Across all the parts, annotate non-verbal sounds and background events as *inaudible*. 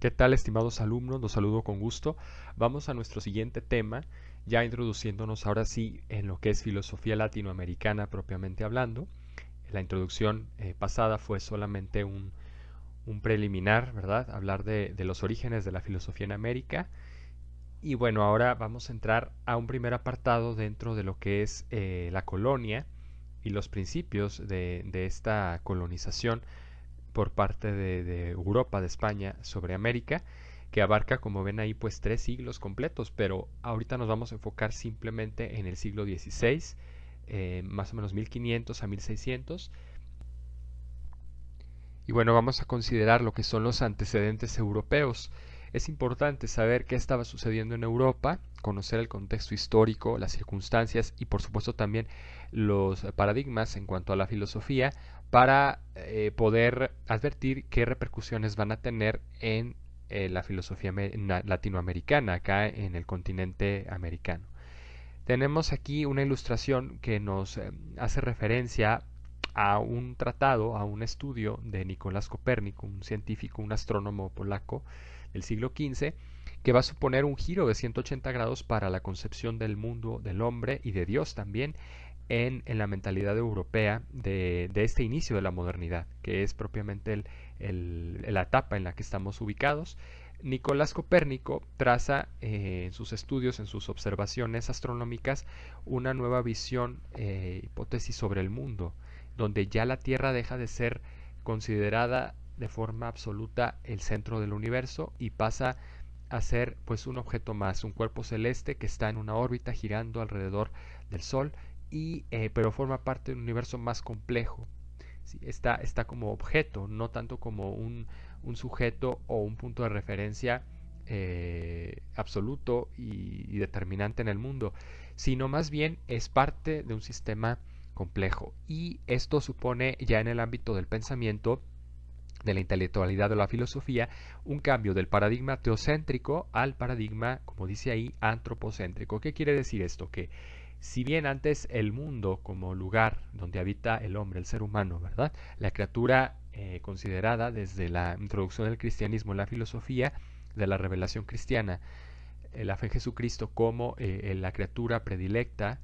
¿Qué tal, estimados alumnos? Los saludo con gusto. Vamos a nuestro siguiente tema, ya introduciéndonos ahora sí en lo que es filosofía latinoamericana propiamente hablando. La introducción eh, pasada fue solamente un, preliminar, ¿verdad? Hablar de, los orígenes de la filosofía en América. Y bueno, ahora vamos a entrar a un primer apartado dentro de lo que es eh, la colonia y los principios de, de esta colonización por parte de, Europa, de España, sobre América, que abarca, como ven ahí, pues tres siglos completos, pero ahorita nos vamos a enfocar simplemente en el siglo XVI, eh, más o menos 1500 a 1600. Y bueno, vamos a considerar lo que son los antecedentes europeos. Es importante saber qué estaba sucediendo en Europa, conocer el contexto histórico, las circunstancias y por supuesto también los paradigmas en cuanto a la filosofía para eh, poder advertir qué repercusiones van a tener en eh, la filosofía latinoamericana, acá en el continente americano. Tenemos aquí una ilustración que nos eh, hace referencia a un tratado, a un estudio de Nicolás Copérnico, un científico, un astrónomo polaco del siglo XV, que va a suponer un giro de 180 grados para la concepción del mundo, del hombre y de Dios también, en, la mentalidad europea de, este inicio de la modernidad, que es propiamente la etapa en la que estamos ubicados. Nicolás Copérnico traza eh, en sus estudios, en sus observaciones astronómicas, una nueva visión, eh, hipótesis sobre el mundo, donde ya la Tierra deja de ser considerada de forma absoluta el centro del universo y pasa a ser pues un objeto más, un cuerpo celeste que está en una órbita girando alrededor del Sol eh, pero forma parte de un universo más complejo. Está, está, como objeto, no tanto como un, sujeto o un punto de referencia eh, absoluto y, determinante en el mundo, sino más bien es parte de un sistema complejo. Y esto supone ya en el ámbito del pensamiento de la intelectualidad o la filosofía, un cambio del paradigma teocéntrico al paradigma, como dice ahí, antropocéntrico. ¿Qué quiere decir esto? Que si bien antes el mundo como lugar donde habita el hombre, el ser humano, ¿verdad? La criatura eh, considerada desde la introducción del cristianismo, la filosofía de la revelación cristiana, eh, la fe en Jesucristo como eh, la criatura predilecta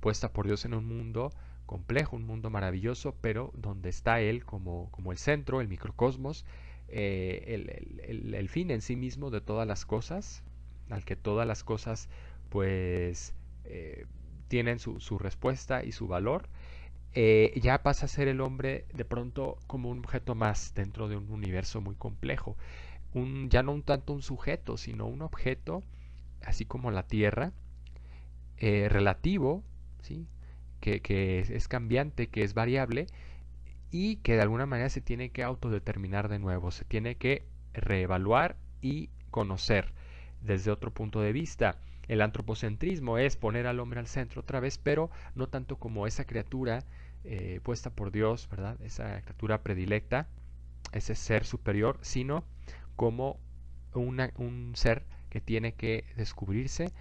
puesta por Dios en un mundo complejo, un mundo maravilloso, pero donde está Él como, como el centro, el microcosmos, el fin en sí mismo de todas las cosas, al que todas las cosas pues eh, tienen su, respuesta y su valor, eh, ya pasa a ser el hombre de pronto como un objeto más dentro de un universo muy complejo. Un, ya no un tanto un sujeto, sino un objeto, así como la Tierra, eh, relativo, ¿sí? que, es, es cambiante, que es variable, y que de alguna manera se tiene que autodeterminar de nuevo, se tiene que reevaluar y conocer desde otro punto de vista. El antropocentrismo es poner al hombre al centro otra vez, pero no tanto como esa criatura eh, puesta por Dios, ¿verdad? Esa criatura predilecta, ese ser superior, sino como un ser que tiene que descubrirse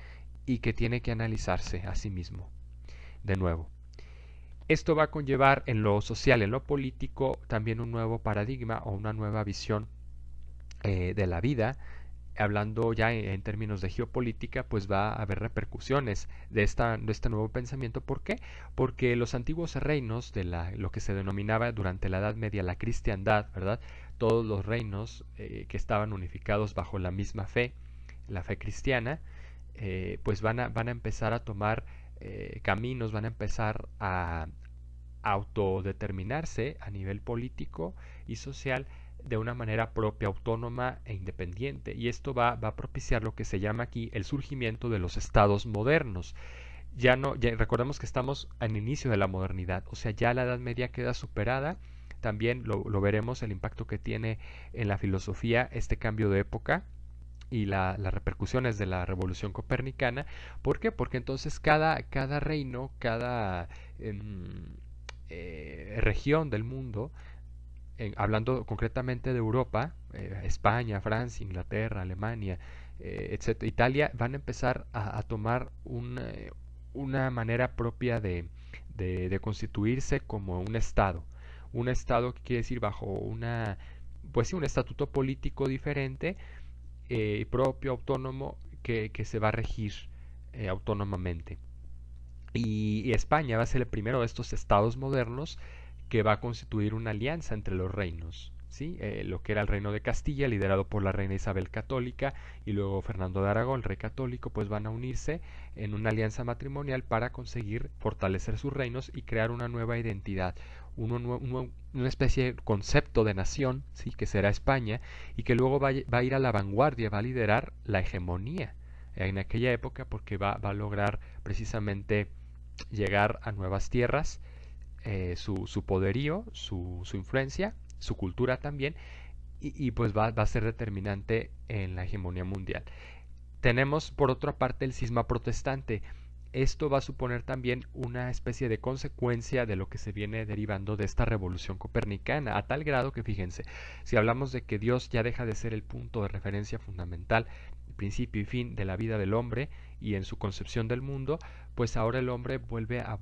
y que tiene que analizarse a sí mismo. De nuevo, esto va a conllevar en lo social, en lo político, también un nuevo paradigma o una nueva visión eh, de la vida, hablando ya en, términos de geopolítica, pues va a haber repercusiones de, esta, de este nuevo pensamiento. ¿Por qué? Porque los antiguos reinos de la, lo que se denominaba durante la Edad Media la cristiandad, ¿verdad? Todos los reinos eh, que estaban unificados bajo la misma fe, la fe cristiana, eh, pues van a, van a empezar a tomar eh, caminos, van a empezar a autodeterminarse a nivel político y social de una manera propia, autónoma e independiente. Y esto va, a propiciar lo que se llama aquí el surgimiento de los estados modernos ya no, ya recordemos que estamos al inicio de la modernidad, o sea, ya la Edad Media queda superada. También lo, veremos el impacto que tiene en la filosofía este cambio de época y las repercusiones de la revolución copernicana. ¿Por qué? Porque entonces cada, cada reino, cada em, eh, región del mundo hablando concretamente de Europa, eh, España, Francia, Inglaterra, Alemania, eh, etcétera, Italia, van a empezar a, tomar eh, una manera propia de, constituirse como un Estado. Un Estado que quiere decir bajo una, pues un estatuto político diferente, propio, autónomo, que, se va a regir autónomamente. y España va a ser el primero de estos estados modernos que va a constituir una alianza entre los reinos. ¿sí? Eh, lo que era el reino de Castilla, liderado por la reina Isabel católica, y luego Fernando de Aragón, rey católico, pues van a unirse en una alianza matrimonial para conseguir fortalecer sus reinos y crear una nueva identidad, una especie de concepto de nación, ¿sí? que será España, y que luego va, a ir a la vanguardia, va a liderar la hegemonía en aquella época porque va, va a lograr precisamente llegar a nuevas tierras, eh, su, poderío, su, influencia, su cultura también, y, pues va, a ser determinante en la hegemonía mundial. Tenemos por otra parte el cisma protestante. Esto va a suponer también una especie de consecuencia de lo que se viene derivando de esta revolución copernicana, a tal grado que fíjense, si hablamos de que Dios ya deja de ser el punto de referencia fundamental, principio y fin de la vida del hombre y en su concepción del mundo, pues ahora el hombre vuelve a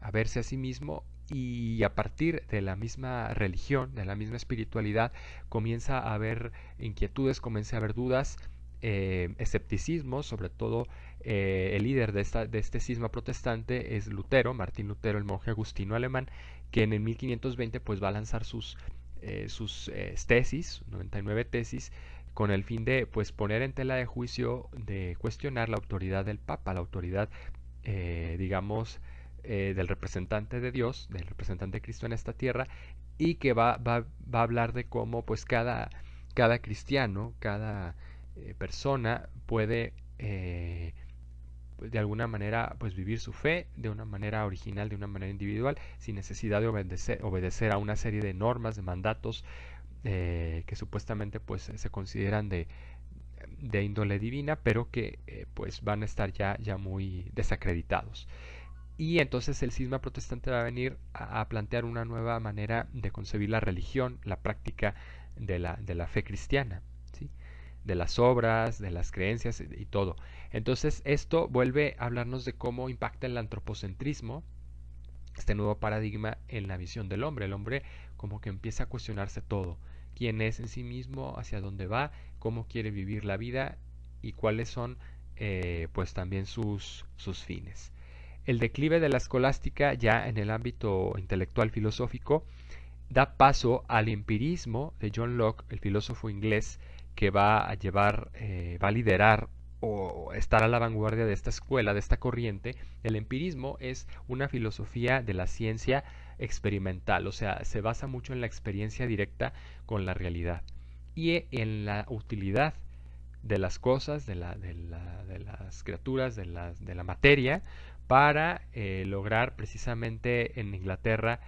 a verse a sí mismo y a partir de la misma religión, de la misma espiritualidad, comienza a haber inquietudes, comienza a haber dudas, eh, escepticismo, sobre todo eh, el líder de, esta, este cisma protestante es Lutero, Martín Lutero, el monje agustino alemán, que en el 1520 pues va a lanzar sus, eh, sus tesis, 99 tesis, con el fin de pues poner en tela de juicio, de cuestionar la autoridad del Papa, la autoridad, digamos, eh, del representante de Dios, del representante de Cristo en esta tierra, y que va, a hablar de cómo pues cada, cada cristiano, cada eh, persona puede eh, de alguna manera pues vivir su fe de una manera original, de una manera individual, sin necesidad de obedecer, obedecer a una serie de normas, de mandatos que supuestamente pues se consideran de, de índole divina, pero que pues van a estar ya, ya muy desacreditados y entonces el cisma protestante va a venir a, plantear una nueva manera de concebir la religión, la práctica de la, fe cristiana, de las obras, de las creencias y, todo. Entonces esto vuelve a hablarnos de cómo impacta el antropocentrismo, este nuevo paradigma en la visión del hombre. El hombre como que empieza a cuestionarse todo, quién es en sí mismo, hacia dónde va, cómo quiere vivir la vida y cuáles son eh, pues también sus, sus fines el declive de la escolástica ya en el ámbito intelectual filosófico da paso al empirismo de John Locke, el filósofo inglés, que va a llevar, eh, va a liderar o estar a la vanguardia de esta escuela, de esta corriente, el empirismo es una filosofía de la ciencia experimental, o sea, se basa mucho en la experiencia directa con la realidad y en la utilidad de las cosas, de, de, las criaturas, de, de la materia, para eh, lograr precisamente en Inglaterra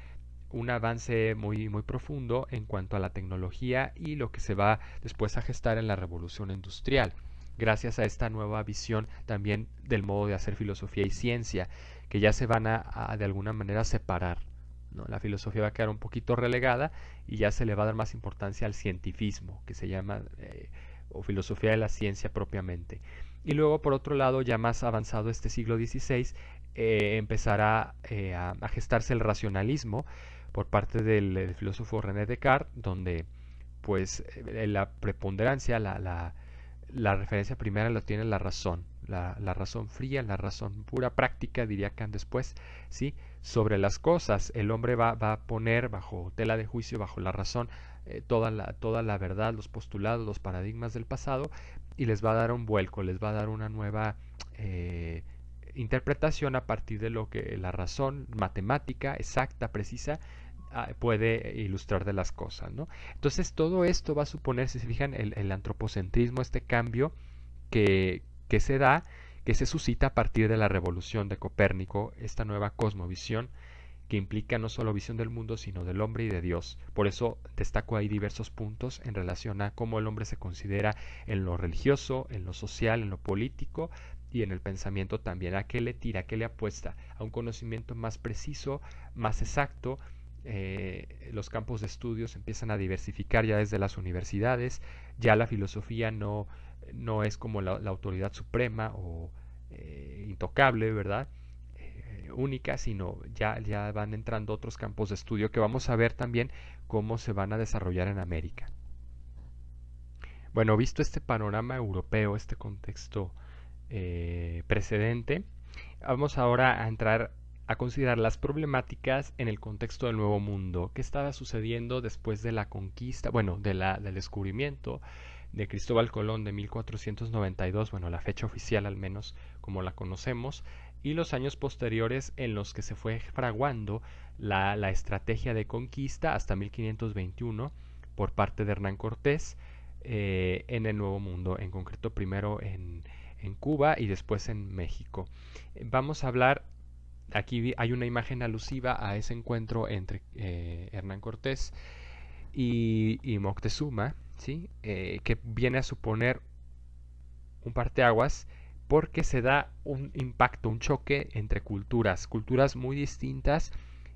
un avance muy, muy profundo en cuanto a la tecnología y lo que se va después a gestar en la revolución industrial, gracias a esta nueva visión también del modo de hacer filosofía y ciencia, que ya se van a, de alguna manera separar. ¿no? La filosofía va a quedar un poquito relegada y ya se le va a dar más importancia al cientifismo, que se llama... Eh, o filosofía de la ciencia propiamente. Y luego, por otro lado, ya más avanzado este siglo XVI, eh, empezará eh, a, gestarse el racionalismo por parte del, filósofo René Descartes, donde pues eh, la preponderancia, la, la, referencia primera lo tiene la razón, la, la, razón fría, la razón pura, práctica, diría Kant después, ¿sí? sobre las cosas. El hombre va, va a poner bajo tela de juicio, bajo la razón, eh, toda, la, verdad, los postulados, los paradigmas del pasado y les va a dar un vuelco, les va a dar una nueva eh, interpretación a partir de lo que la razón matemática exacta, precisa, ah, puede ilustrar de las cosas. ¿no? Entonces todo esto va a suponer, si se fijan, el, el antropocentrismo, este cambio que, que se da, que se suscita a partir de la revolución de Copérnico, esta nueva cosmovisión que implica no solo visión del mundo, sino del hombre y de Dios. Por eso destaco ahí diversos puntos en relación a cómo el hombre se considera en lo religioso, en lo social, en lo político y en el pensamiento también, a qué le tira, a qué le apuesta, a un conocimiento más preciso, más exacto, eh, los campos de estudios empiezan a diversificar ya desde las universidades, ya la filosofía no, no es como la, autoridad suprema o eh, intocable, ¿verdad? única, sino ya, ya van entrando otros campos de estudio que vamos a ver también cómo se van a desarrollar en América. Bueno, visto este panorama europeo, este contexto eh, precedente, vamos ahora a entrar a considerar las problemáticas en el contexto del Nuevo Mundo. ¿Qué estaba sucediendo después de la conquista, bueno, de la, del descubrimiento de Cristóbal Colón de 1492, bueno, la fecha oficial al menos como la conocemos, y los años posteriores en los que se fue fraguando la, estrategia de conquista hasta 1521 por parte de Hernán Cortés eh, en el Nuevo Mundo, en concreto primero en, en Cuba y después en México. Vamos a hablar, aquí hay una imagen alusiva a ese encuentro entre eh, Hernán Cortés y, Moctezuma, ¿sí? Eh, que viene a suponer un parteaguas porque se da un impacto, un choque entre culturas, culturas muy distintas,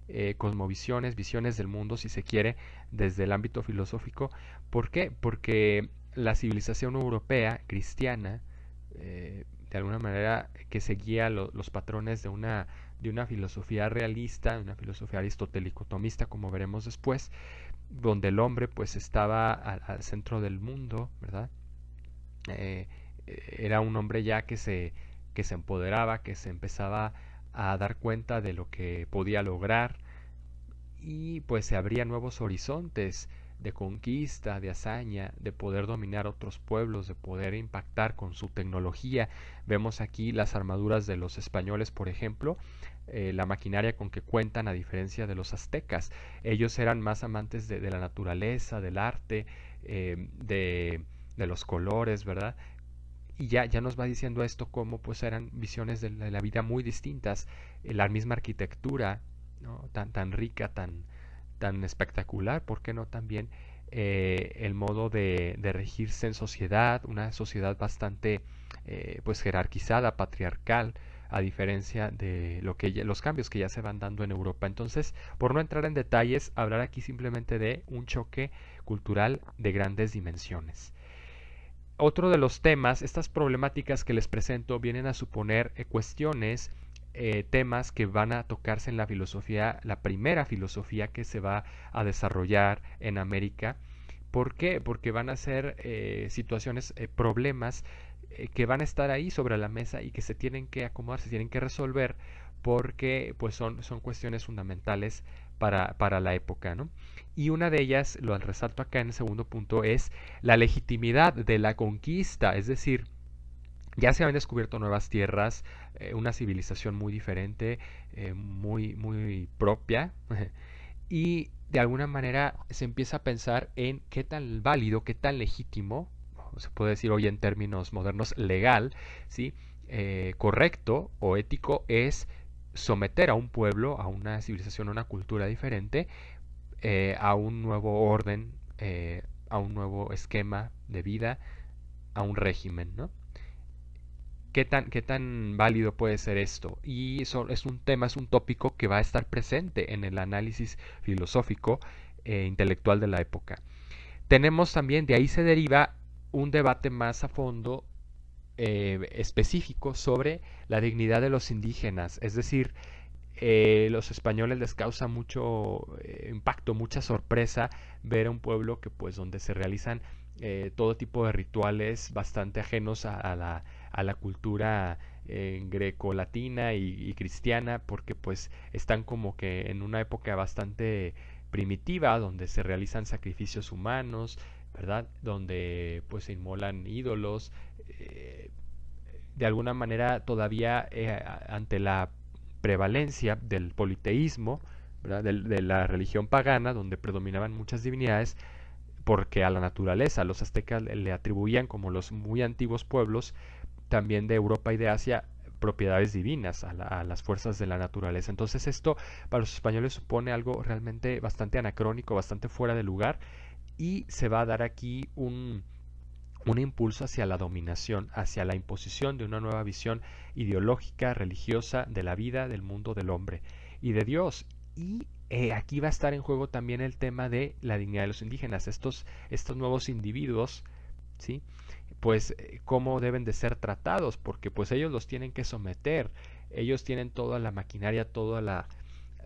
eh, cosmovisiones, visiones del mundo, si se quiere, desde el ámbito filosófico. ¿Por qué? Porque la civilización europea, cristiana, eh, de alguna manera que seguía los patrones de una, de una filosofía realista, de una filosofía aristotélico-tomista, como veremos después, donde el hombre pues estaba al, centro del mundo, ¿verdad? Eh, era un hombre ya que se, se empoderaba, que se empezaba a dar cuenta de lo que podía lograr y pues se abrían nuevos horizontes de conquista, de hazaña, de poder dominar otros pueblos, de poder impactar con su tecnología. Vemos aquí las armaduras de los españoles, por ejemplo, eh, la maquinaria con que cuentan a diferencia de los aztecas. Ellos eran más amantes de, la naturaleza, del arte, eh, de, de los colores, ¿verdad? y ya, nos va diciendo esto como pues eran visiones de la, vida muy distintas, eh, la misma arquitectura ¿no? tan, tan rica, tan, tan espectacular, ¿por qué no también eh, el modo de, regirse en sociedad, una sociedad bastante eh, pues jerarquizada, patriarcal, a diferencia de lo que los cambios que ya se van dando en Europa. Entonces, por no entrar en detalles, hablar aquí simplemente de un choque cultural de grandes dimensiones otro de los temas, estas problemáticas que les presento vienen a suponer eh, cuestiones, eh, temas que van a tocarse en la filosofía, la primera filosofía que se va a desarrollar en América. ¿Por qué? Porque van a ser eh, situaciones, problemas que van a estar ahí sobre la mesa y que se tienen que acomodar, se tienen que resolver porque pues son, son cuestiones fundamentales para, la época. ¿no? Y una de ellas, lo resalto acá en el segundo punto, es la legitimidad de la conquista, es decir, ya se habían descubierto nuevas tierras, eh, una civilización muy diferente, eh, muy, muy propia, *laughs* y de alguna manera se empieza a pensar en qué tan válido, qué tan legítimo, se puede decir hoy en términos modernos, legal, ¿sí? Eh, correcto o ético es someter a un pueblo, a una civilización, a una cultura diferente, eh, a un nuevo orden, eh, a un nuevo esquema de vida, a un régimen, ¿Qué tan, qué tan válido puede ser esto? Y eso es un tema, es un tópico que va a estar presente en el análisis filosófico e intelectual de la época. Tenemos también, de ahí se deriva un debate más a fondo eh, específico sobre la dignidad de los indígenas, es decir, eh, los españoles les causa mucho eh, impacto, mucha sorpresa ver a un pueblo que pues donde se realizan todo tipo de rituales bastante ajenos a, la, a la, cultura greco-latina y, y, cristiana porque pues están como que en una época bastante primitiva donde se realizan sacrificios humanos, ¿verdad? Donde pues se inmolan ídolos, eh, de alguna manera todavía eh, ante la prevalencia del politeísmo, de, la religión pagana, donde predominaban muchas divinidades, porque a la naturaleza los aztecas le atribuían, como los muy antiguos pueblos, también de Europa y de Asia, propiedades divinas a, las fuerzas de la naturaleza. Entonces esto para los españoles supone algo realmente bastante anacrónico, bastante fuera de lugar y se va a dar aquí un, un impulso hacia la dominación, hacia la imposición de una nueva visión ideológica, religiosa de la vida, del mundo del hombre y de Dios. Y eh, aquí va a estar en juego también el tema de la dignidad de los indígenas, estos, estos nuevos individuos, ¿sí? pues eh, cómo deben de ser tratados, porque pues ellos los tienen que someter, ellos tienen toda la maquinaria, toda la,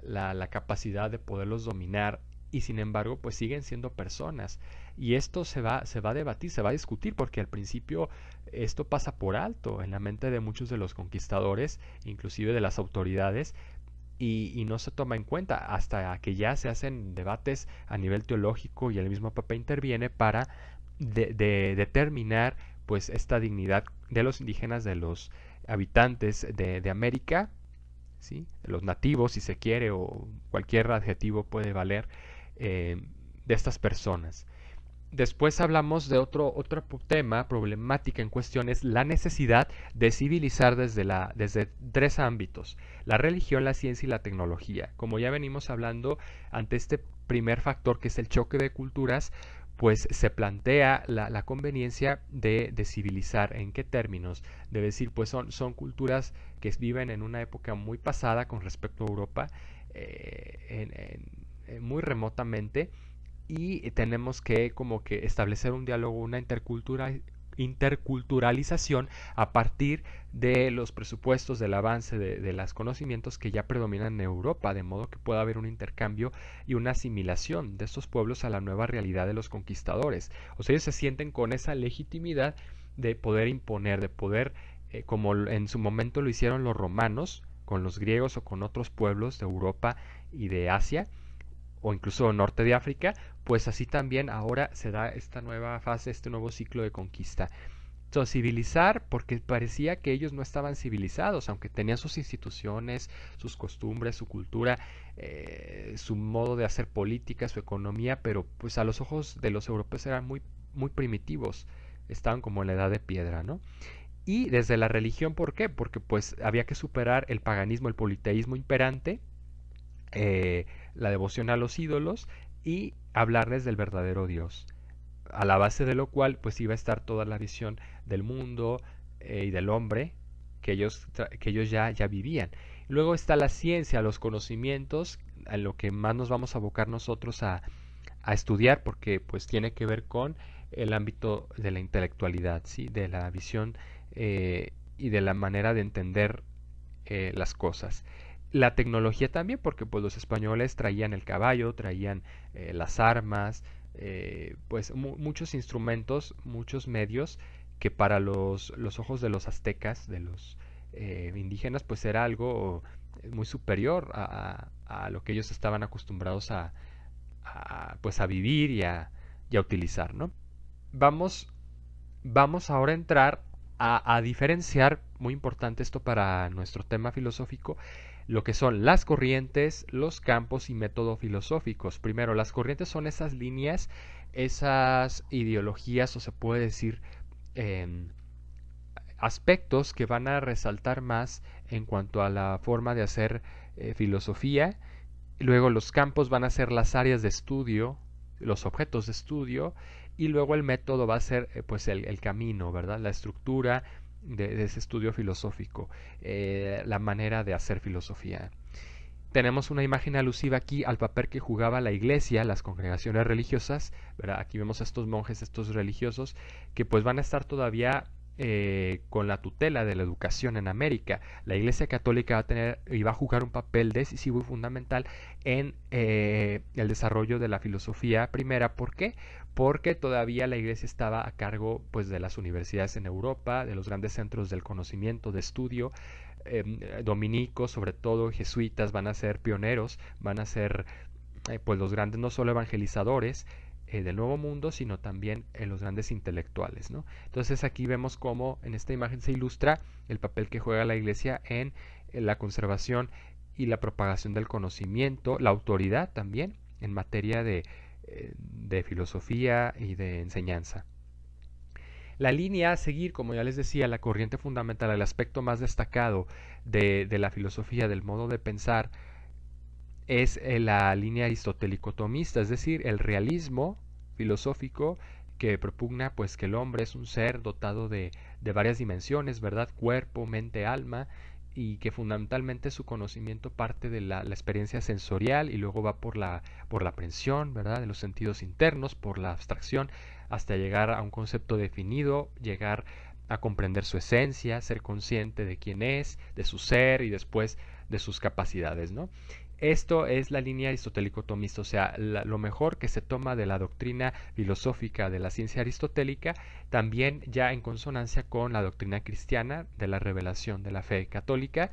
la capacidad de poderlos dominar y sin embargo pues siguen siendo personas y esto se va, se va a debatir, se va a discutir porque al principio esto pasa por alto en la mente de muchos de los conquistadores, inclusive de las autoridades, y, no se toma en cuenta hasta que ya se hacen debates a nivel teológico y el mismo Papa interviene para de, determinar pues esta dignidad de los indígenas, de los habitantes de, América, ¿sí? los nativos si se quiere o cualquier adjetivo puede valer eh, de estas personas. Después hablamos de otro, otro tema problemática en cuestión, es la necesidad de civilizar desde, la, desde tres ámbitos, la religión, la ciencia y la tecnología. Como ya venimos hablando ante este primer factor que es el choque de culturas, pues se plantea la, conveniencia de, civilizar. ¿En qué términos? De decir, pues son, son, culturas que viven en una época muy pasada con respecto a Europa, eh, en eh, muy remotamente y tenemos que como que establecer un diálogo, una interculturalización a partir de los presupuestos del avance de, los conocimientos que ya predominan en Europa, de modo que pueda haber un intercambio y una asimilación de estos pueblos a la nueva realidad de los conquistadores. O sea, ellos se sienten con esa legitimidad de poder imponer, de poder, eh, como en su momento lo hicieron los romanos, con los griegos o con otros pueblos de Europa y de Asia, o incluso norte de África, pues así también ahora se da esta nueva fase, este nuevo ciclo de conquista. Entonces, civilizar, porque parecía que ellos no estaban civilizados, aunque tenían sus instituciones, sus costumbres, su cultura, eh, su modo de hacer política, su economía, pero pues a los ojos de los europeos eran muy, muy primitivos, estaban como en la edad de piedra, ¿no? Y desde la religión, ¿por qué? Porque pues había que superar el paganismo, el politeísmo imperante, eh, la devoción a los ídolos y hablarles del verdadero Dios, a la base de lo cual pues iba a estar toda la visión del mundo eh, y del hombre que ellos, que ellos ya, ya vivían. Luego está la ciencia, los conocimientos, a lo que más nos vamos a abocar nosotros a, a estudiar porque pues tiene que ver con el ámbito de la intelectualidad, ¿sí? de la visión eh, y de la manera de entender eh, las cosas la tecnología también, porque pues los españoles traían el caballo, traían eh, las armas, eh, pues muchos instrumentos, muchos medios que para los, ojos de los aztecas, de los eh, indígenas, pues era algo muy superior a, lo que ellos estaban acostumbrados a, pues a vivir y a, utilizar, ¿no? Vamos, vamos ahora a entrar a diferenciar, muy importante esto para nuestro tema filosófico, lo que son las corrientes, los campos y métodos filosóficos. Primero, las corrientes son esas líneas, esas ideologías o se puede decir em, aspectos que van a resaltar más en cuanto a la forma de hacer eh, filosofía. Luego los campos van a ser las áreas de estudio, los objetos de estudio y luego el método va a ser eh, pues el, el camino, ¿verdad? La estructura de, ese estudio filosófico, eh, la manera de hacer filosofía. Tenemos una imagen alusiva aquí al papel que jugaba la iglesia, las congregaciones religiosas, aquí vemos a estos monjes, estos religiosos, que pues van a estar todavía eh, con la tutela de la educación en América. La Iglesia Católica va a tener y va a jugar un papel decisivo y fundamental en eh, el desarrollo de la filosofía primera. ¿Por qué? porque todavía la iglesia estaba a cargo pues, de las universidades en Europa, de los grandes centros del conocimiento, de estudio. Em, eh, dominicos, sobre todo jesuitas, van a ser pioneros, van a ser eh, pues los grandes no solo evangelizadores eh, del Nuevo Mundo, sino también los grandes intelectuales. ¿no? Entonces aquí vemos cómo en esta imagen se ilustra el papel que juega la iglesia en la conservación y la propagación del conocimiento, la autoridad también en materia de, de filosofía y de enseñanza. La línea a seguir, como ya les decía, la corriente fundamental, el aspecto más destacado de, de la filosofía, del modo de pensar, es eh, la línea aristotélico es decir, el realismo filosófico que propugna pues que el hombre es un ser dotado de, de varias dimensiones, ¿verdad? Cuerpo, mente, alma, y que fundamentalmente su conocimiento parte de la, experiencia sensorial y luego va por la, por la aprensión, ¿verdad? De los sentidos internos, por la abstracción, hasta llegar a un concepto definido, llegar a comprender su esencia, ser consciente de quién es, de su ser y después de sus capacidades, ¿no? Esto es la línea aristotélico-tomista, o sea, lo mejor que se toma de la doctrina filosófica de la ciencia aristotélica, también ya en consonancia con la doctrina cristiana de la revelación de la fe católica,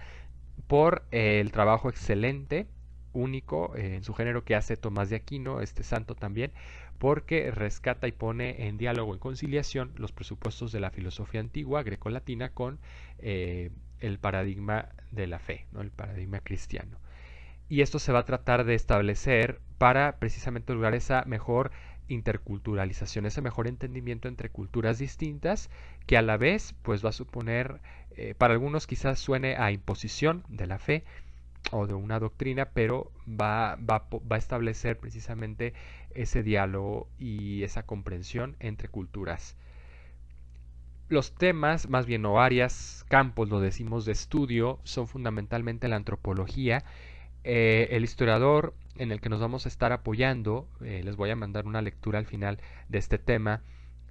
por eh, el trabajo excelente, único eh, en su género que hace Tomás de Aquino, este santo también, porque rescata y pone en diálogo, en conciliación, los presupuestos de la filosofía antigua grecolatina con eh, el paradigma de la fe, ¿no? el paradigma cristiano y esto se va a tratar de establecer para precisamente lograr esa mejor interculturalización, ese mejor entendimiento entre culturas distintas que a la vez pues va a suponer, eh, para algunos quizás suene a imposición de la fe o de una doctrina, pero va, va, a establecer precisamente ese diálogo y esa comprensión entre culturas los temas, más bien o varias campos, lo decimos, de estudio, son fundamentalmente la antropología eh, el historiador en el que nos vamos a estar apoyando, eh, les voy a mandar una lectura al final de este tema,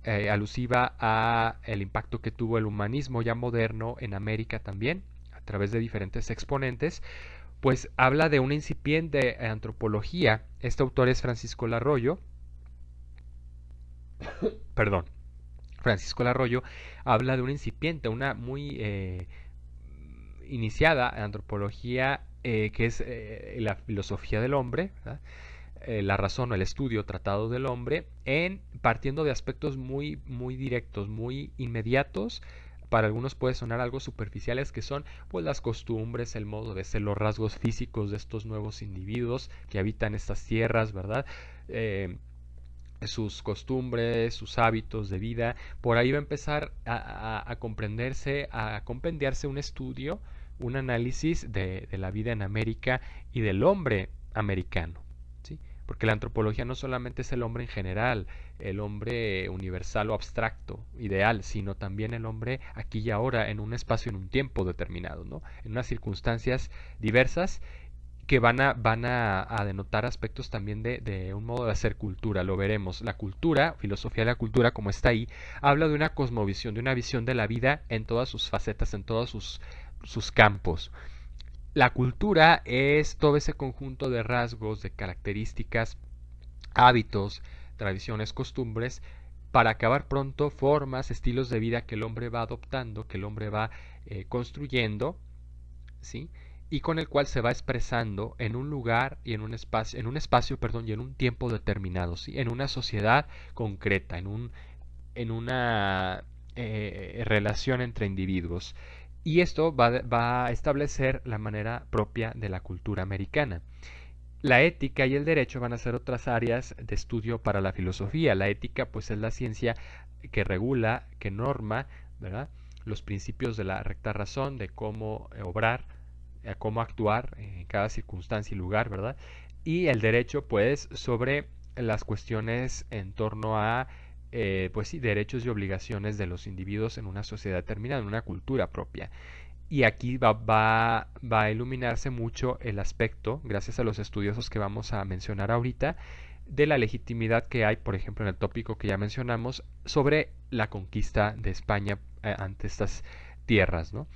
eh, alusiva a el impacto que tuvo el humanismo ya moderno en América también, a través de diferentes exponentes, pues habla de un incipiente antropología. Este autor es Francisco Larroyo. *coughs* Perdón. Francisco Larroyo habla de un incipiente, una muy iniciada iniciada antropología eh, que es eh, la filosofía del hombre, eh, la razón o el estudio tratado del hombre, en partiendo de aspectos muy, muy directos, muy inmediatos. Para algunos puede sonar algo superficiales que son pues, las costumbres, el modo de ser, los rasgos físicos de estos nuevos individuos que habitan estas tierras, ¿verdad? sus costumbres, sus hábitos de vida. Por ahí va a empezar a, a comprenderse, a compendiarse un estudio un análisis de, la vida en América y del hombre americano. ¿sí? Porque la antropología no solamente es el hombre en general, el hombre universal o abstracto, ideal, sino también el hombre aquí y ahora, en un espacio, en un tiempo determinado, ¿no? en unas circunstancias diversas que van a, van a, denotar aspectos también de, de, un modo de hacer cultura, lo veremos. La cultura, filosofía de la cultura como está ahí, habla de una cosmovisión, de una visión de la vida en todas sus facetas, en todas sus sus campos. La cultura es todo ese conjunto de rasgos, de características, hábitos, tradiciones, costumbres, para acabar pronto, formas, estilos de vida que el hombre va adoptando, que el hombre va eh, construyendo, ¿sí? y con el cual se va expresando en un lugar y en un espacio, en un espacio, perdón, y en un tiempo determinado, ¿sí? en una sociedad concreta, en, un, en una eh, relación entre individuos. Y esto va, a establecer la manera propia de la cultura americana. La ética y el derecho van a ser otras áreas de estudio para la filosofía. La ética pues es la ciencia que regula, que norma, ¿verdad? los principios de la recta razón, de cómo obrar, eh, cómo actuar en cada circunstancia y lugar, ¿verdad? Y el derecho pues sobre las cuestiones en torno a eh, pues sí, derechos y obligaciones de los individuos en una sociedad determinada, en una cultura propia. Y aquí va, va, va a iluminarse mucho el aspecto, gracias a los estudiosos que vamos a mencionar ahorita, de la legitimidad que hay, por ejemplo, en el tópico que ya mencionamos, sobre la conquista de España eh, ante estas tierras. ¿no?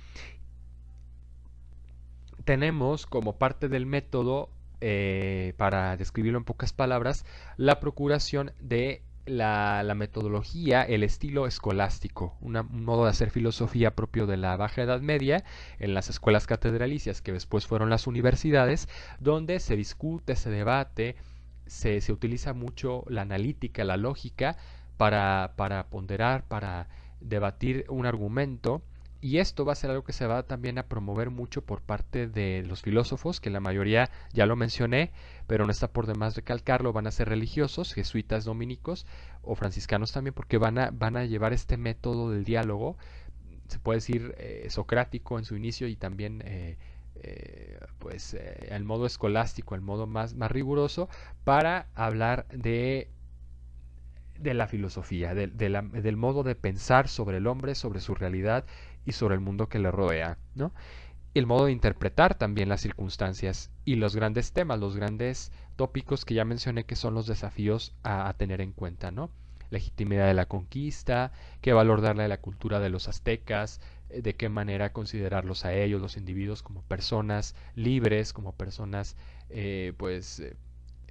Tenemos como parte del método, eh, para describirlo en pocas palabras, la procuración de la, metodología, el estilo escolástico, un modo de hacer filosofía propio de la Baja Edad Media, en las escuelas catedralicias que después fueron las universidades, donde se discute, se debate, se, se utiliza mucho la analítica, la lógica, para ponderar, para debatir un argumento y esto va a ser algo que se va también a promover mucho por parte de los filósofos, que la mayoría ya lo mencioné, pero no está por demás recalcarlo, van a ser religiosos, jesuitas dominicos o franciscanos también, porque van a, van a llevar este método del diálogo, se puede decir eh, socrático en su inicio y también... Eh, eh, pues el modo escolástico, el modo más, más riguroso para hablar de de la filosofía, del modo de pensar sobre el hombre, sobre su realidad y sobre el mundo que le rodea, ¿no? El modo de interpretar también las circunstancias y los grandes temas, los grandes tópicos que ya mencioné que son los desafíos a, tener en cuenta, ¿no? Legitimidad de la conquista, qué valor darle a la cultura de los aztecas, eh, de qué manera considerarlos a ellos, los individuos, como personas libres, como personas, eh, pues,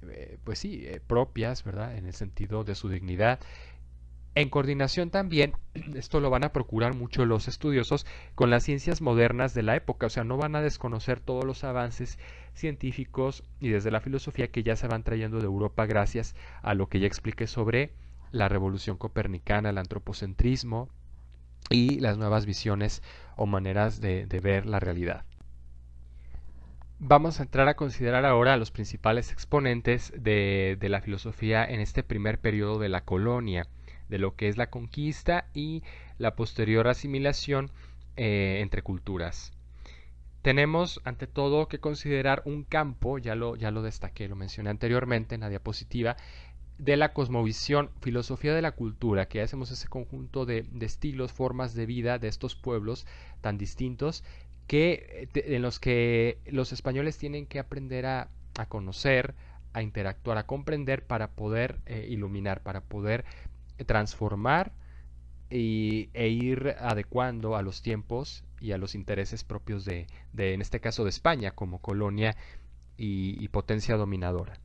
eh, pues sí, propias, ¿verdad? En el sentido de su dignidad en coordinación también, *clears throat* esto lo van a procurar mucho los estudiosos con las ciencias modernas de la época, o sea, no van a desconocer todos los avances científicos y desde la filosofía que ya se van trayendo de Europa gracias a lo que ya expliqué sobre la revolución copernicana, el antropocentrismo y las nuevas visiones o maneras de, ver la realidad. Vamos a entrar a considerar ahora los principales exponentes de, de la filosofía en este primer periodo de la colonia de lo que es la conquista y la posterior asimilación eh, entre culturas. Tenemos ante todo que considerar un campo, ya lo, ya lo destaqué, lo mencioné anteriormente en la diapositiva, de la cosmovisión, filosofía de la cultura, que hacemos ese conjunto de, estilos, formas de vida de estos pueblos tan distintos que, eh, en los que los españoles tienen que aprender a, conocer, a interactuar, a comprender para poder eh, iluminar, para poder transformar e ir adecuando a los tiempos y a los intereses propios de, en este caso, de España como colonia y, potencia dominadora.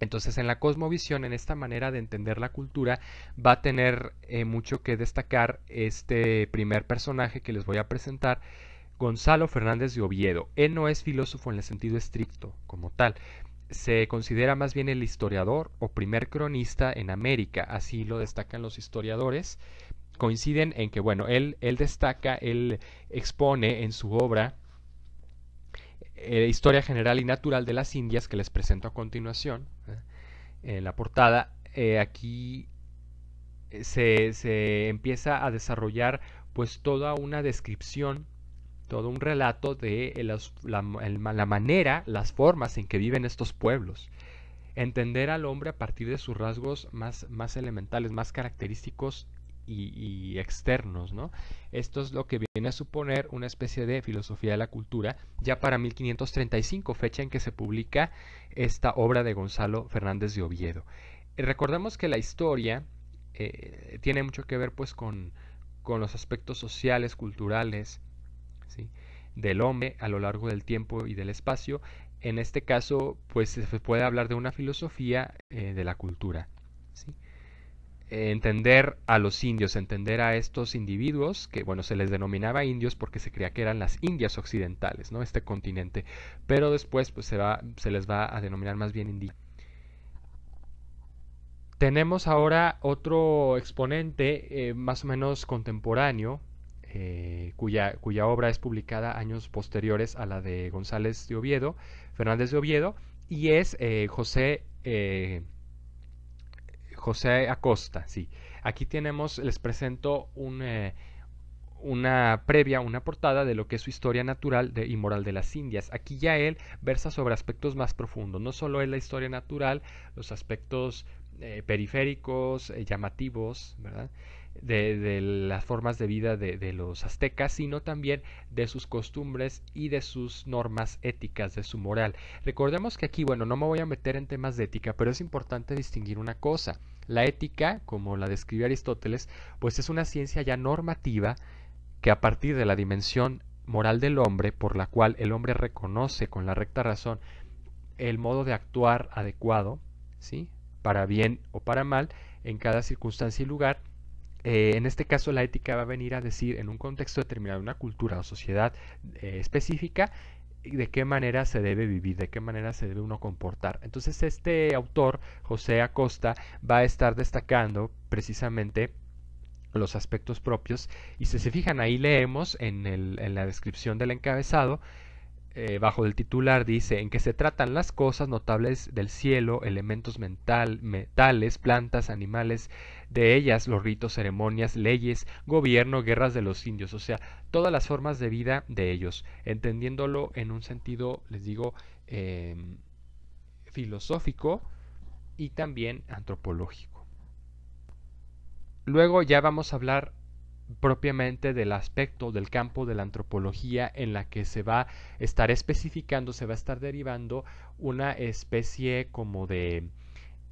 Entonces en la cosmovisión, en esta manera de entender la cultura, va a tener eh, mucho que destacar este primer personaje que les voy a presentar, Gonzalo Fernández de Oviedo. Él no es filósofo en el sentido estricto como tal, se considera más bien el historiador o primer cronista en América, así lo destacan los historiadores. Coinciden en que, bueno, él, él destaca, él expone en su obra eh, Historia General y Natural de las Indias, que les presento a continuación, ¿eh? en la portada. Eh, aquí se, se empieza a desarrollar pues toda una descripción todo un relato de la, manera, las formas en que viven estos pueblos. Entender al hombre a partir de sus rasgos más, más elementales, más característicos y, externos, ¿no? Esto es lo que viene a suponer una especie de filosofía de la cultura, ya para 1535, fecha en que se publica esta obra de Gonzalo Fernández de Oviedo. Eh, recordemos que la historia eh, tiene mucho que ver pues con, con los aspectos sociales, culturales, del hombre a lo largo del tiempo y del espacio. En este caso, pues se puede hablar de una filosofía eh, de la cultura. entender a los indios, entender a estos individuos, que bueno, se les denominaba indios porque se creía que eran las Indias occidentales, ¿no? Este continente. Pero después pues, se, va, se les va a denominar más bien indígenas. Tenemos ahora otro exponente eh, más o menos contemporáneo, eh, cuya, cuya obra es publicada años posteriores a la de González de Oviedo, Fernández de Oviedo, y es eh, José, eh, José Acosta, sí. Aquí tenemos, les presento una previa, una portada de lo que es su historia natural y moral de las Indias. Aquí ya él versa sobre aspectos más profundos, no solo es la historia natural, los aspectos periféricos, llamativos, ¿verdad? de, las formas de vida de, de, los aztecas, sino también de sus costumbres y de sus normas éticas, de su moral. Recordemos que aquí, bueno, no me voy a meter en temas de ética, pero es importante distinguir una cosa. La ética, como la describe Aristóteles, pues es una ciencia ya normativa que a partir de la dimensión moral del hombre, por la cual el hombre reconoce con la recta razón el modo de actuar adecuado, ¿sí? para bien o para mal, en cada circunstancia y lugar, eh, en este caso la ética va a venir a decir en un contexto determinado, una cultura o sociedad eh, específica, de qué manera se debe vivir, de qué manera se debe uno comportar. Entonces este autor, José Acosta, va a estar destacando precisamente los aspectos propios y si se fijan ahí leemos en, la descripción del encabezado eh, bajo el titular dice en que se tratan las cosas notables del cielo, elementos mental, metales, plantas, animales, de ellas los ritos, ceremonias, leyes, gobierno, guerras de los indios, o sea, todas las formas de vida de ellos, entendiéndolo en un sentido, les digo, em, filosófico y también antropológico. Luego ya vamos a hablar propiamente del aspecto del campo de la antropología en la que se va a estar especificando, se va a estar derivando una especie como de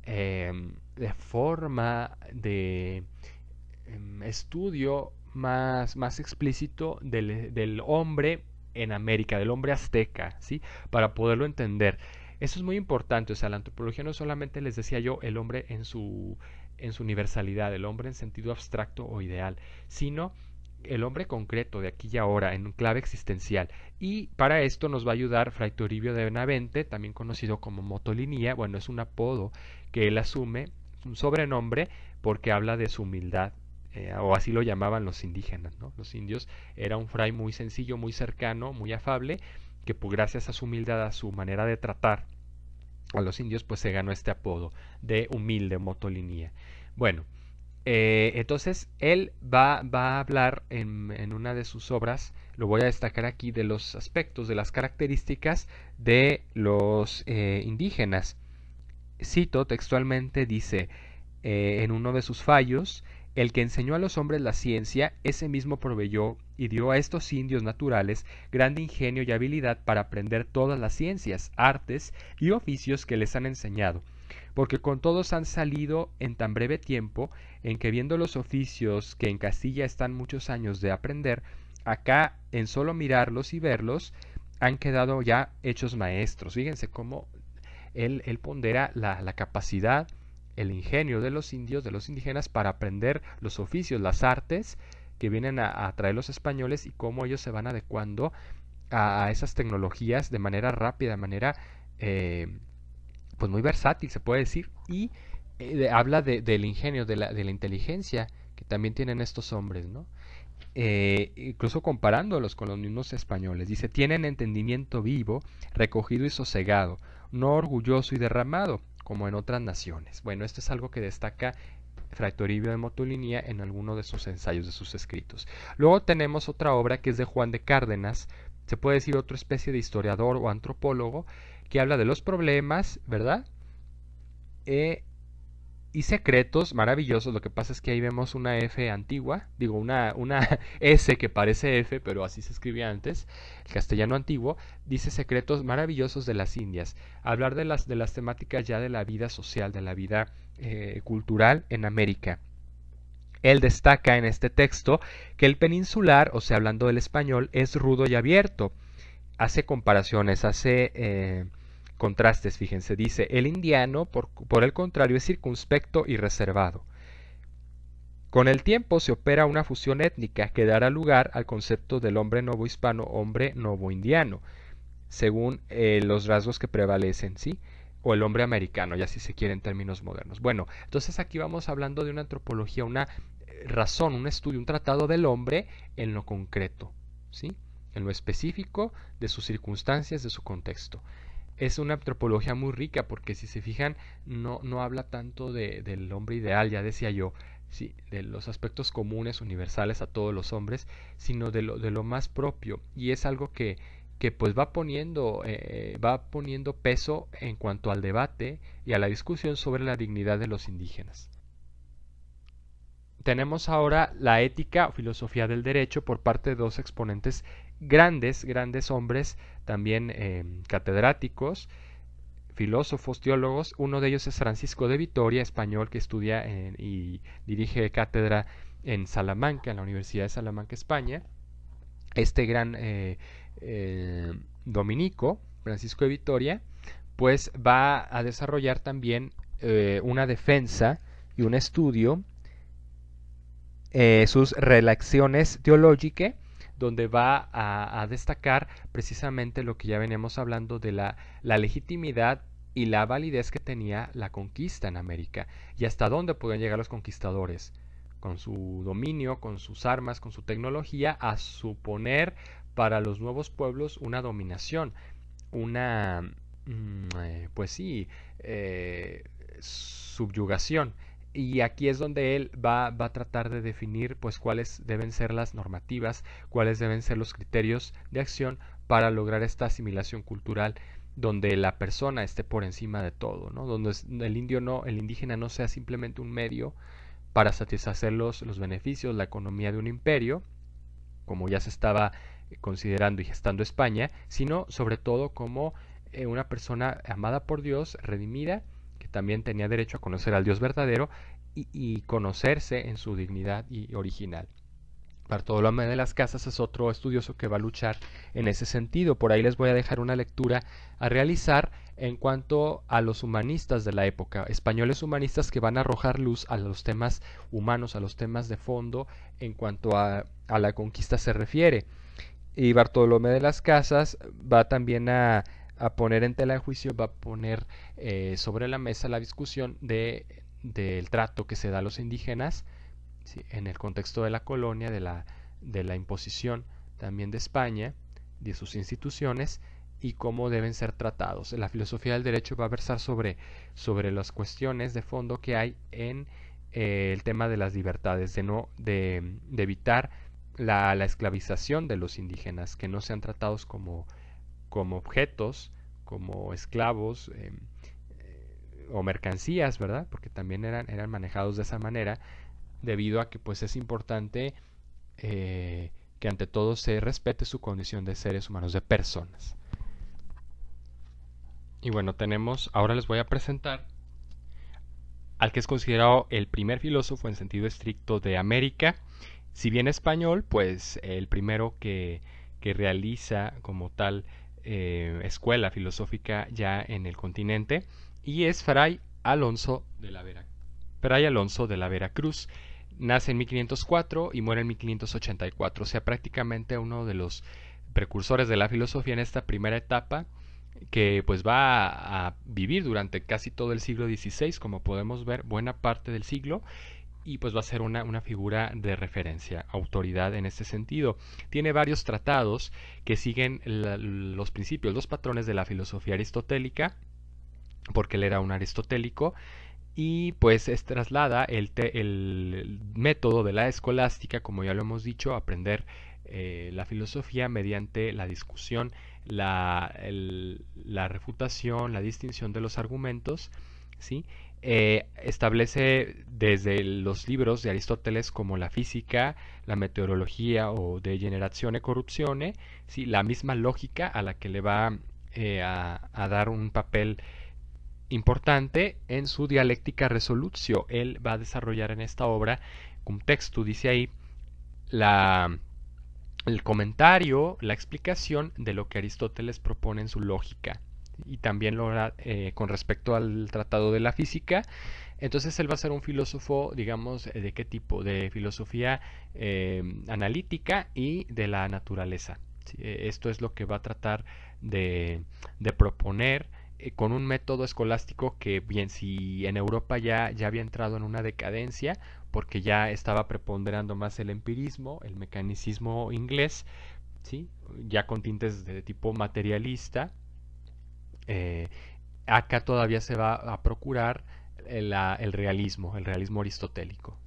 Em, de forma de em, estudio más, más explícito del, hombre en América, del hombre azteca, ¿sí? Para poderlo entender. Eso es muy importante, o sea, la antropología no solamente les decía yo el hombre en su, en su universalidad, el hombre en sentido abstracto o ideal, sino el hombre concreto de aquí y ahora, en un clave existencial. Y para esto nos va a ayudar Fray Toribio de Benavente, también conocido como Motolinía, bueno, es un apodo que él asume un sobrenombre porque habla de su humildad, eh, o así lo llamaban los indígenas, ¿no? Los indios era un fray muy sencillo, muy cercano, muy afable, que pues, gracias a su humildad, a su manera de tratar a los indios, pues se ganó este apodo de humilde motolinía. Bueno, eh, entonces él va, va a hablar en, una de sus obras, lo voy a destacar aquí, de los aspectos, de las características de los eh, indígenas cito textualmente, dice eh, en uno de sus fallos, el que enseñó a los hombres la ciencia, ese mismo proveyó y dio a estos indios naturales grande ingenio y habilidad para aprender todas las ciencias, artes y oficios que les han enseñado, porque con todos han salido en tan breve tiempo en que viendo los oficios que en Castilla están muchos años de aprender, acá en solo mirarlos y verlos, han quedado ya hechos maestros. Fíjense cómo él, pondera la, capacidad, el ingenio de los indios, de los indígenas, para aprender los oficios, las artes que vienen a, traer los españoles y cómo ellos se van adecuando a, esas tecnologías de manera rápida, de manera eh, pues muy versátil, se puede decir, y eh, habla del ingenio, de la, inteligencia que también tienen estos hombres, ¿no? Eh, incluso comparándolos con los mismos españoles. Dice, tienen entendimiento vivo, recogido y sosegado, no orgulloso y derramado, como en otras naciones. Bueno, esto es algo que destaca Fractoribio de Motolinía en alguno de sus ensayos de sus escritos. Luego tenemos otra obra que es de Juan de Cárdenas, se puede decir otra especie de historiador o antropólogo, que habla de los problemas, ¿verdad? Eh, y secretos maravillosos. Lo que pasa es que ahí vemos una F antigua, digo, una, una *laughs* S que parece F, pero así se escribía antes, el castellano antiguo, dice secretos maravillosos de las Indias. Hablar de las, de las temáticas ya de la vida social, de la vida eh, cultural en América. Él destaca en este texto que el peninsular, o sea, hablando del español, es rudo y abierto. Hace comparaciones, hace... Eh, Contrastes, fíjense, dice, el indiano, por, el contrario, es circunspecto y reservado. Con el tiempo se opera una fusión étnica que dará lugar al concepto del hombre nuevo hispano, hombre nuevo indiano, según eh, los rasgos que prevalecen, ¿sí? O el hombre americano, ya si se quiere en términos modernos. Bueno, entonces aquí vamos hablando de una antropología, una eh, razón, un estudio, un tratado del hombre en lo concreto, ¿sí? En lo específico de sus circunstancias, de su contexto es una antropología muy rica porque si se fijan no, no habla tanto de, del hombre ideal, ya decía yo, sí, de los aspectos comunes, universales a todos los hombres, sino de lo, de lo más propio. Y es algo que, que pues va poniendo, eh, va poniendo peso en cuanto al debate y a la discusión sobre la dignidad de los indígenas. Tenemos ahora la ética o filosofía del derecho por parte de dos exponentes grandes, grandes hombres, también eh, catedráticos, filósofos, teólogos. Uno de ellos es Francisco de Vitoria, español, que estudia eh, y dirige cátedra en Salamanca, en la Universidad de Salamanca, España. Este gran eh, dominico, Francisco de Vitoria, pues va a desarrollar también una defensa y un estudio, sus relaciones teológicas donde va a, destacar precisamente lo que ya veníamos hablando de la, legitimidad y la validez que tenía la conquista en América y hasta dónde podían llegar los conquistadores con su dominio, con sus armas, con su tecnología, a suponer para los nuevos pueblos una dominación, una, mm, eh, pues sí, eh, subyugación y aquí es donde él va, va, a tratar de definir pues cuáles deben ser las normativas, cuáles deben ser los criterios de acción para lograr esta asimilación cultural donde la persona esté por encima de todo, ¿no? Donde el indio no, el indígena no sea simplemente un medio para satisfacer los, los beneficios, la economía de un imperio, como ya se estaba considerando y gestando España, sino sobre todo como eh, una persona amada por Dios, redimida, también tenía derecho a conocer al Dios verdadero y, conocerse en su dignidad y original. Bartolomé de las Casas es otro estudioso que va a luchar en ese sentido. Por ahí les voy a dejar una lectura a realizar en cuanto a los humanistas de la época, españoles humanistas que van a arrojar luz a los temas humanos, a los temas de fondo en cuanto a, a la conquista se refiere. Y Bartolomé de las Casas va también a, a poner en tela de juicio, va a poner eh, sobre la mesa la discusión de, del trato que se da a los indígenas en el contexto de la colonia, de la, de la imposición también de España, de sus instituciones y cómo deben ser tratados. La filosofía del derecho va a versar sobre, sobre las cuestiones de fondo que hay en eh, el tema de las libertades, de, no, de, evitar la esclavización de los indígenas, que no sean tratados como como objetos, como esclavos em, eh, o mercancías, ¿verdad? Porque también eran, eran manejados de esa manera, debido a que pues es importante eh, que ante todo se respete su condición de seres humanos, de personas. Y bueno, tenemos, ahora les voy a presentar al que es considerado el primer filósofo en sentido estricto de América. Si bien español, pues el primero que, que realiza como tal eh, escuela filosófica ya en el continente y es Fray Alonso de la Vera. Fray Alonso de la Veracruz nace en 1504 y muere en 1584, o sea, prácticamente uno de los precursores de la filosofía en esta primera etapa que pues va a, a vivir durante casi todo el siglo XVI, como podemos ver, buena parte del siglo y pues va a ser una, figura de referencia, autoridad en este sentido. Tiene varios tratados que siguen los principios, los patrones de la filosofía aristotélica, porque él era un aristotélico, y pues es, traslada el, el, método de la escolástica, como ya lo hemos dicho, aprender eh, la filosofía mediante la discusión, la, la refutación, la distinción de los argumentos, ¿sí? Eh, establece desde los libros de Aristóteles como la física, la meteorología o de generazione corrupzione, ¿sí? la misma lógica a la que le va eh, a, dar un papel importante en su dialéctica resolutio. Él va a desarrollar en esta obra, un texto dice ahí, la, el comentario, la explicación de lo que Aristóteles propone en su lógica y también eh, con respecto al tratado de la física. Entonces él va a ser un filósofo, digamos, eh, de qué tipo? De filosofía em, analítica y de la naturaleza. Eh, esto es lo que va a tratar de, proponer con un método escolástico que bien si en Europa ya, ya había entrado en una decadencia, porque ya estaba preponderando más el empirismo, el mecanicismo inglés, ¿sí? ya con tintes de tipo materialista, eh, acá todavía se va a procurar el, realismo, el realismo aristotélico.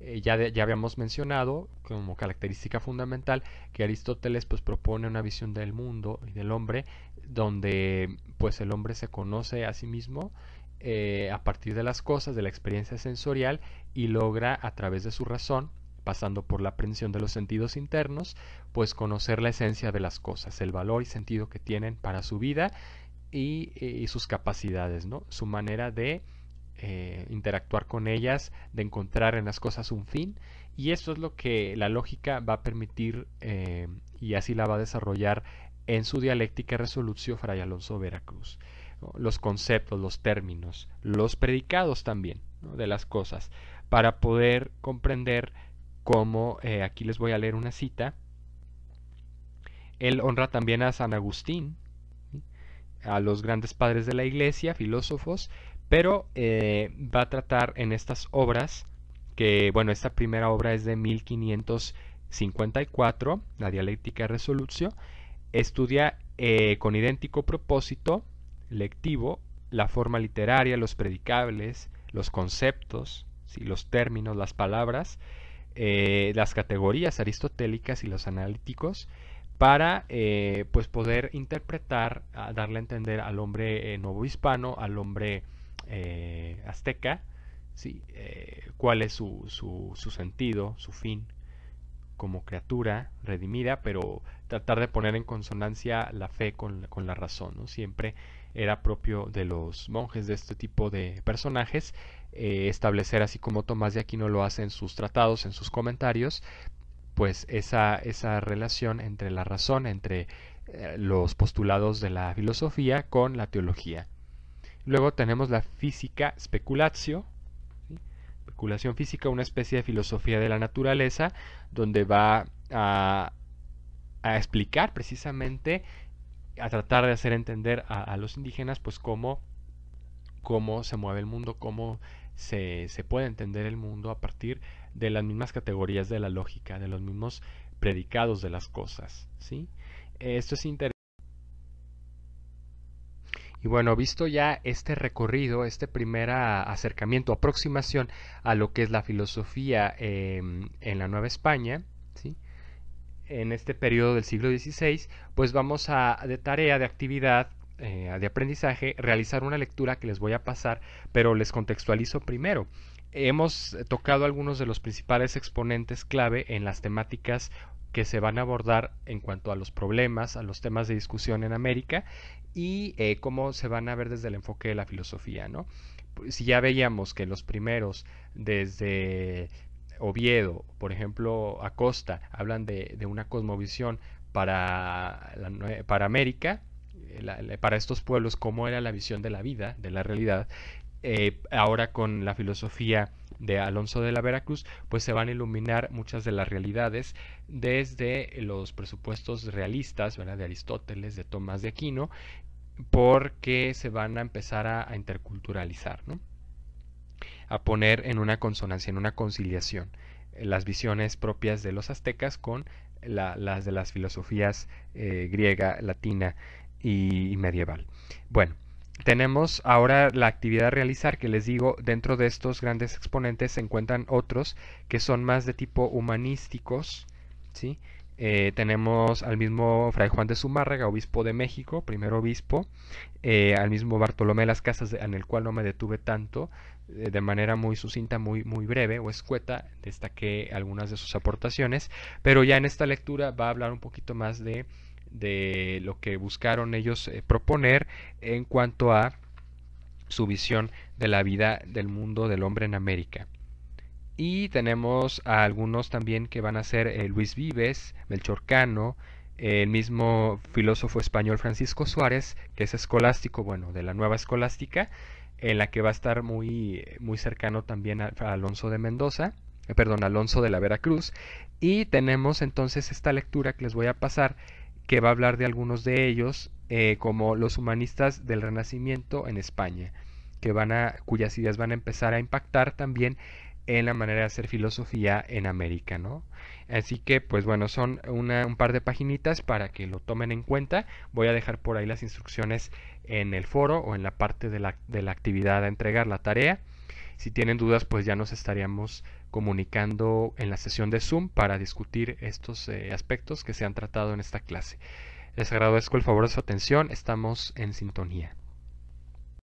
Eh, ya, habíamos mencionado como característica fundamental que Aristóteles pues, propone una visión del mundo y del hombre donde pues, el hombre se conoce a sí mismo eh, a partir de las cosas, de la experiencia sensorial y logra a través de su razón pasando por la aprehensión de los sentidos internos, pues conocer la esencia de las cosas, el valor y sentido que tienen para su vida eh, y, sus capacidades, ¿no? Su manera de eh, interactuar con ellas, de encontrar en las cosas un fin. Y eso es lo que la lógica va a permitir eh, y así la va a desarrollar en su dialéctica resolución Fray Alonso Veracruz. Los conceptos, los términos, los predicados también de las cosas, para poder comprender cómo, aquí les voy a leer una cita, él honra también a San Agustín, a los grandes padres de la iglesia, filósofos, pero eh, va a tratar en estas obras, que bueno, esta primera obra es de 1554, la dialéctica resolución estudia eh, con idéntico propósito lectivo la forma literaria, los predicables, los conceptos, los términos, las palabras, eh, las categorías aristotélicas y los analíticos, para eh, pues poder interpretar, darle a entender al hombre eh, nuevo hispano, al hombre eh, azteca, ¿sí? cuál es su, su, sentido, su fin como criatura redimida, pero tratar de poner en consonancia la fe con, la razón. ¿no? Siempre era propio de los monjes de este tipo de personajes establecer, así como Tomás de Aquino lo hace en sus tratados, en sus comentarios, pues esa, esa relación entre la razón, entre eh, los postulados de la filosofía con la teología. Luego tenemos la física speculatio, especulación física, una especie de filosofía de la naturaleza, donde va a, explicar precisamente, a tratar de hacer entender a, los indígenas, pues cómo, cómo se mueve el mundo, cómo se, se, puede entender el mundo a partir de las mismas categorías de la lógica, de los mismos predicados de las cosas. ¿sí? Esto es interesante. Y bueno, visto ya este recorrido, este primer acercamiento, aproximación a lo que es la filosofía em, en la Nueva España, ¿sí? en este periodo del siglo XVI, pues vamos a, de tarea, de actividad, eh, de aprendizaje, realizar una lectura que les voy a pasar, pero les contextualizo primero hemos eh, tocado algunos de los principales exponentes clave en las temáticas que se van a abordar en cuanto a los problemas, a los temas de discusión en América y eh, cómo se van a ver desde el enfoque de la filosofía, ¿no? Pues, si ya veíamos que los primeros, desde Oviedo, por ejemplo, Acosta, hablan de, una cosmovisión para, América, eh, para estos pueblos, cómo era la visión de la vida, de la realidad, eh, ahora con la filosofía de Alonso de la Veracruz, pues se van a iluminar muchas de las realidades desde los presupuestos realistas, De Aristóteles, de Tomás de Aquino, porque se van a empezar a, interculturalizar, A poner en una consonancia, en una conciliación, eh, las visiones propias de los aztecas con las de las filosofías eh, griega, latina y medieval. Bueno, tenemos ahora la actividad a realizar que les digo, dentro de estos grandes exponentes se encuentran otros que son más de tipo humanísticos, ¿sí? Eh, tenemos al mismo Fray Juan de Zumárraga, obispo de México, primer obispo, eh, al mismo Bartolomé de las Casas, en el cual no me detuve tanto, eh, de manera muy sucinta, muy, muy breve o escueta, destaqué algunas de sus aportaciones, pero ya en esta lectura va a hablar un poquito más de de lo que buscaron ellos eh, proponer en cuanto a su visión de la vida del mundo del hombre en América. Y tenemos a algunos también que van a ser eh, Luis Vives, Melchorcano, el mismo filósofo español Francisco Suárez, que es escolástico, bueno, de la nueva escolástica, en la que va a estar muy, eh, muy cercano también a, Alonso de Mendoza, perdón, Alonso de la Veracruz. Y tenemos entonces esta lectura que les voy a pasar, que va a hablar de algunos de ellos, eh, como los humanistas del Renacimiento en España, que van a, cuyas ideas van a empezar a impactar también en la manera de hacer filosofía en América, ¿no? Así que, pues bueno, son un par de paginitas para que lo tomen en cuenta. Voy a dejar por ahí las instrucciones en el foro o en la parte de la, de la actividad a entregar la tarea. Si tienen dudas, pues ya nos estaríamos comunicando en la sesión de Zoom para discutir estos eh, aspectos que se han tratado en esta clase. Les agradezco el favor de su atención, estamos en sintonía.